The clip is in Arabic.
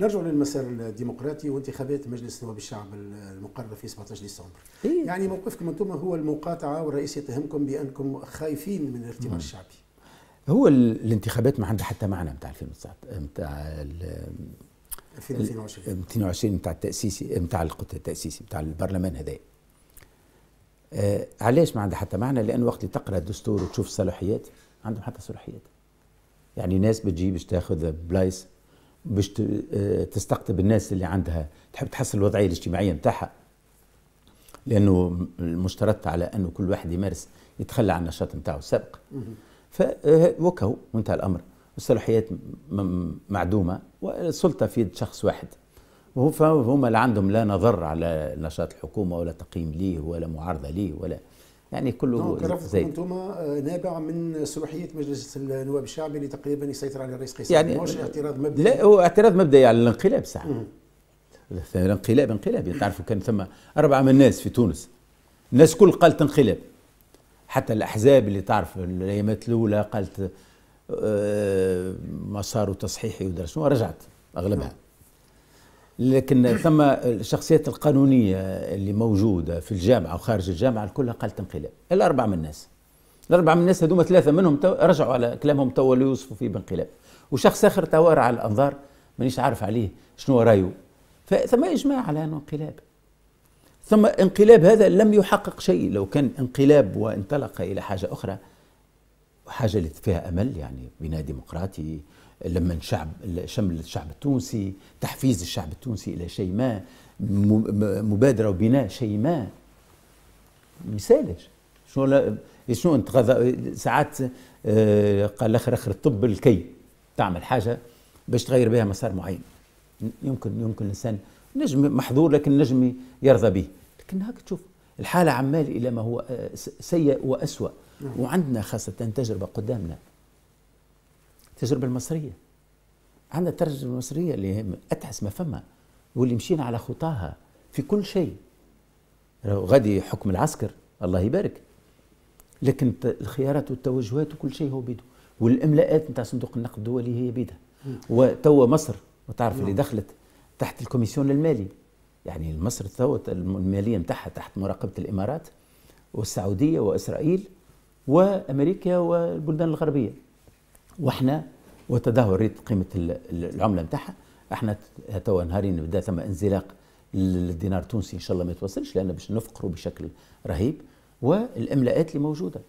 نرجع للمسار الديمقراطي وانتخابات مجلس نواب الشعب المقرر في 17 ديسمبر إيه؟ يعني موقفكم انتم هو المقاطعه والرئيس يتهمكم بانكم خايفين من الارتباط الشعبي هو الانتخابات ما عندها حتى معنى متاع 2019 متاع 2022 22 متاع التاسيسي متاع القطة التاسيسي متاع البرلمان هذايا آه علاش ما عندها حتى معنى لان وقت اللي تقرا الدستور وتشوف الصلاحيات عندهم حتى صلاحيات يعني ناس بتجي باش تاخذ بلايس باش آه، تستقطب الناس اللي عندها تحب تحسن الوضعيه الاجتماعيه نتاعها لانه المشترط على انه كل واحد يمارس يتخلى عن النشاط نتاعو السابق فوكهو وانتهى الامر الصلاحيات معدومه والسلطه في يد شخص واحد فهم اللي عندهم لا نظر على نشاط الحكومه ولا تقييم ليه ولا معارضه ليه ولا يعني كله نعم، زي انتم آه، نابع من سلوحيه مجلس النواب الشعبي اللي تقريبا يسيطر على الرئيس قيس يعني مش اعتراض مبدئي لا هو اعتراض مبدئي على الانقلاب ساعه الانقلاب انقلاب تعرفوا كان ثم أربعة من الناس في تونس الناس كل قالت انقلاب حتى الأحزاب اللي تعرف الأيامات الأولى قالت آه، مسار تصحيحي ودرس رجعت أغلبها لكن ثم الشخصيات القانونية اللي موجودة في الجامعة وخارج الجامعة الكلها قالت انقلاب الأربعة من الناس الأربعة من الناس هذوما ثلاثة منهم رجعوا على كلامهم توا يوصفوا فيه بانقلاب وشخص آخر توارى على الأنظار مانيش عارف عليه شنو رايه فثم إجماع على أنه انقلاب ثم انقلاب هذا لم يحقق شيء لو كان انقلاب وانطلق إلى حاجة أخرى حاجة اللي فيها أمل يعني بناء ديمقراطي لما الشعب شمل الشعب التونسي تحفيز الشعب التونسي الى شيء ما مبادره وبناء شيء ما ما يسالش شنو شنو انت ساعات آه، قال اخر اخر الطب الكي تعمل حاجه باش تغير بها مسار معين يمكن يمكن الانسان نجم محظور لكن نجم يرضى به لكن هاك تشوف الحاله عمال الى ما هو آه، سيء واسوء نعم. وعندنا خاصه تجربه قدامنا التجربه المصريه عندنا التجربه المصريه اللي هم اتعس ما فما واللي مشينا على خطاها في كل شيء غادي حكم العسكر الله يبارك لكن الخيارات والتوجهات وكل شيء هو بيده والاملاءات نتاع صندوق النقد الدولي هي بيدها وتوا مصر وتعرف اللي نعم. دخلت تحت الكوميسيون المالي يعني مصر تو الماليه نتاعها تحت مراقبه الامارات والسعوديه واسرائيل وامريكا والبلدان الغربيه واحنا وتدهور ريت قيمه العمله نتاعها احنا توا نهارين بدا ثم انزلاق للدينار التونسي ان شاء الله ما يتوصلش لان باش نفقروا بشكل رهيب والاملاءات اللي موجوده